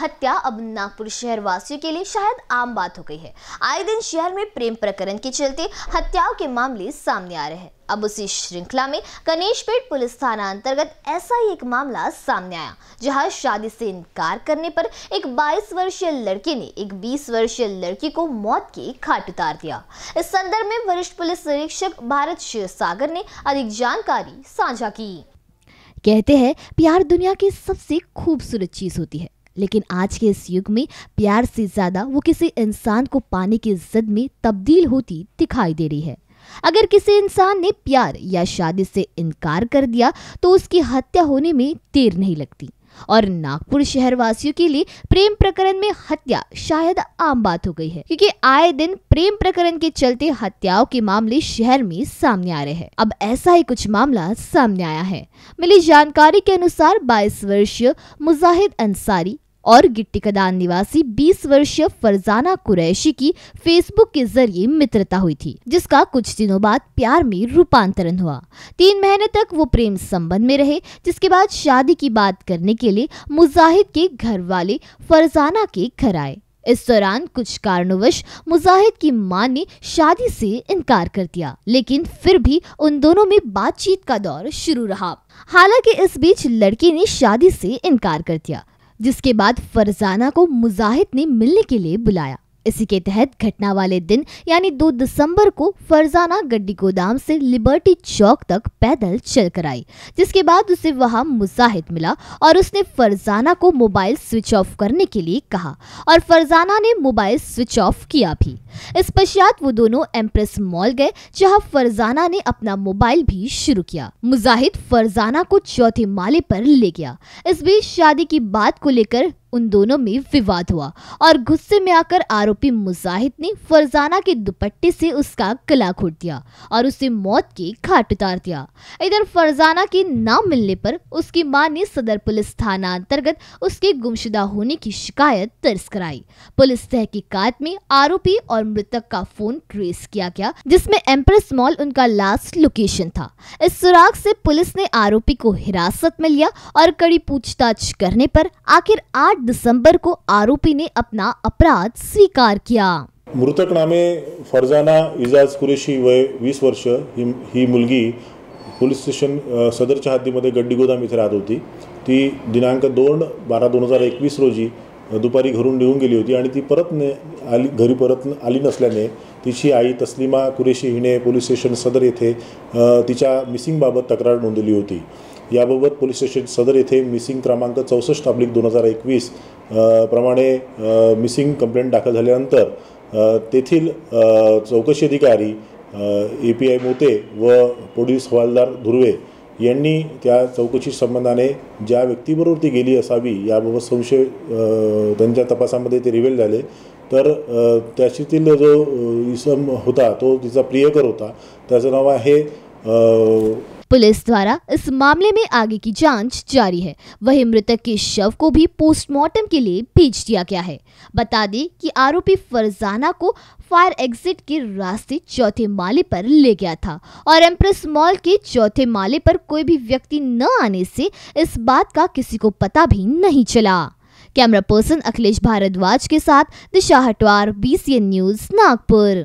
हत्या अब नागपुर शहर वासियों के लिए शायद आम बात हो गई है आए दिन शहर में प्रेम प्रकरण के चलते हत्याओं के मामले सामने आ रहे हैं अब उसी श्रृंखला में गणेशपेट पुलिस थाना अंतर्गत ऐसा ही एक मामला सामने आया जहां शादी से इनकार करने पर एक 22 वर्षीय लड़के ने एक 20 वर्षीय लड़की को मौत की खाट उतार दिया इस संदर्भ में वरिष्ठ पुलिस निरीक्षक भारत शिव सागर ने अधिक जानकारी साझा की कहते हैं प्यार दुनिया की सबसे खूबसूरत चीज होती है लेकिन आज के इस युग में प्यार से ज़्यादा वो किसी इंसान को पाने की जिद में तब्दील होती दिखाई दे रही है अगर किसी इंसान ने प्यार या शादी से इनकार कर दिया तो उसकी हत्या होने में देर नहीं लगती और नागपुर शहरवासियों के लिए प्रेम प्रकरण में हत्या शायद आम बात हो गई है क्योंकि आए दिन प्रेम प्रकरण के चलते हत्याओं के मामले शहर में सामने आ रहे हैं अब ऐसा ही कुछ मामला सामने आया है मिली जानकारी के अनुसार 22 वर्षीय मुजाहिद अंसारी और गिट्टी कदान निवासी 20 वर्षीय फरजाना कुरैशी की फेसबुक के जरिए मित्रता हुई थी जिसका कुछ दिनों बाद प्यार में रूपांतरण हुआ तीन महीने तक वो प्रेम संबंध में रहे जिसके बाद शादी की बात करने के लिए मुजाहिद के घर वाले फरजाना के घर आए इस दौरान कुछ कारणवश मुजाहिद की मां ने शादी से इनकार कर दिया लेकिन फिर भी उन दोनों में बातचीत का दौर शुरू रहा हालांकि इस बीच लड़की ने शादी से इनकार कर दिया जिसके बाद फरजाना को मुजाहिद ने मिलने के लिए बुलाया इसी के तहत घटना वाले दिन यानी 2 दिसंबर को फरजाना गड्डी गोदाम से लिबर्टी चौक तक पैदल चल कर आई जिसके बाद उसे वहां मुजाहिद मिला और उसने फरजाना को मोबाइल स्विच ऑफ करने के लिए कहा और फरजाना ने मोबाइल स्विच ऑफ किया भी इस पश्चात वो दोनों एम्प्रेस मॉल गए जहां फरजाना ने अपना मोबाइल भी शुरू किया मुजाहिद फरजाना को चौथे माले पर ले गया इस बीच शादी की बात को लेकर उन दोनों में विवाद हुआ और गुस्से में आकर आरोपी मुजाहिद ने फरजाना के दुपट्टे से उसका गला घोट दिया और उसे मौत के घाट उतार दिया इधर फरजाना के नाम मिलने पर उसकी मां ने सदर पुलिस थाना अंतर्गत उसके गुमशुदा होने की शिकायत दर्ज कराई पुलिस तहकीकात में आरोपी और मृतक का फोन ट्रेस किया गया जिसमे एम्प्रेस मॉल उनका लास्ट लोकेशन था इस सुराग से पुलिस ने आरोपी को हिरासत में लिया और कड़ी पूछताछ करने पर आखिर आठ 8 दिसंबर को आरोपी ने अपना अपराध स्वीकार किया मृतक नामे फरजाना इजाज कुरेशी वय वीस वर्ष ही ही मुलगी पोलीस स्टेशन सदरच्या हद्दीमध्ये गड्डी गोदाम इथे राहत होती ती दिनांक दोन बारा दोन हजार एकवीस रोजी दुपारी घरून निघून गेली होती आणि ती परत आली घरी परत आली नसल्याने तिची आई तस्लिमा कुरेशी हिने पोलीस स्टेशन सदर येथे तिच्या मिसिंगबाबत तक्रार नोंदवली होती याबाबत पोलीस स्टेशन सदर येथे मिसिंग क्रमांक चौसष्ट अब्लिक दोन हजार एकवीस प्रमाणे मिसिंग कंप्लेंट दाखल झाल्यानंतर तेथील चौकशी अधिकारी ए पी आय मोते व पोलीस हवालदार धुर्वे यांनी त्या चौकशी संबंधाने ज्या व्यक्तीबरोबर ती गेली असावी याबाबत संशय त्यांच्या तपासामध्ये ते रिव्हेल झाले तर त्याच्यातील जो इसम होता तो तिचा प्रियकर होता त्याचं नाव आहे पुलिस द्वारा इस मामले में आगे की जांच जारी है वहीं मृतक के शव को भी पोस्टमार्टम के लिए भेज दिया गया है बता दें कि आरोपी फरजाना को फायर एग्जिट के रास्ते चौथे माले पर ले गया था और एम्प्रेस मॉल के चौथे माले पर कोई भी व्यक्ति न आने से इस बात का किसी को पता भी नहीं चला कैमरा पर्सन अखिलेश भारद्वाज के साथ दिशा हटवार बी न्यूज नागपुर